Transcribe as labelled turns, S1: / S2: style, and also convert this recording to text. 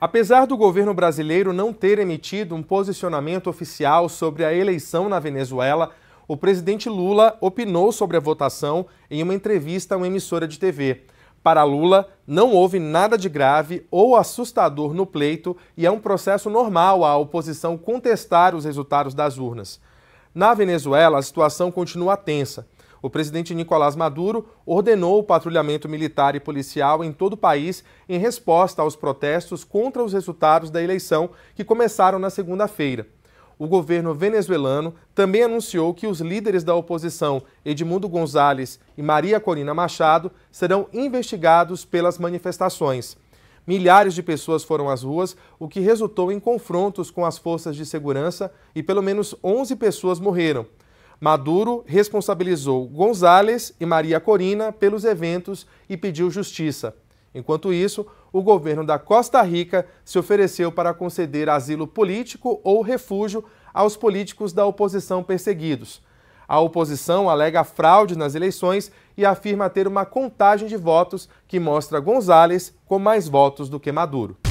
S1: Apesar do governo brasileiro não ter emitido um posicionamento oficial sobre a eleição na Venezuela, o presidente Lula opinou sobre a votação em uma entrevista a uma emissora de TV. Para Lula, não houve nada de grave ou assustador no pleito e é um processo normal a oposição contestar os resultados das urnas. Na Venezuela, a situação continua tensa o presidente Nicolás Maduro ordenou o patrulhamento militar e policial em todo o país em resposta aos protestos contra os resultados da eleição que começaram na segunda-feira. O governo venezuelano também anunciou que os líderes da oposição, Edmundo Gonzalez e Maria Corina Machado, serão investigados pelas manifestações. Milhares de pessoas foram às ruas, o que resultou em confrontos com as forças de segurança e pelo menos 11 pessoas morreram. Maduro responsabilizou Gonzales e Maria Corina pelos eventos e pediu justiça. Enquanto isso, o governo da Costa Rica se ofereceu para conceder asilo político ou refúgio aos políticos da oposição perseguidos. A oposição alega fraude nas eleições e afirma ter uma contagem de votos que mostra Gonzales com mais votos do que Maduro.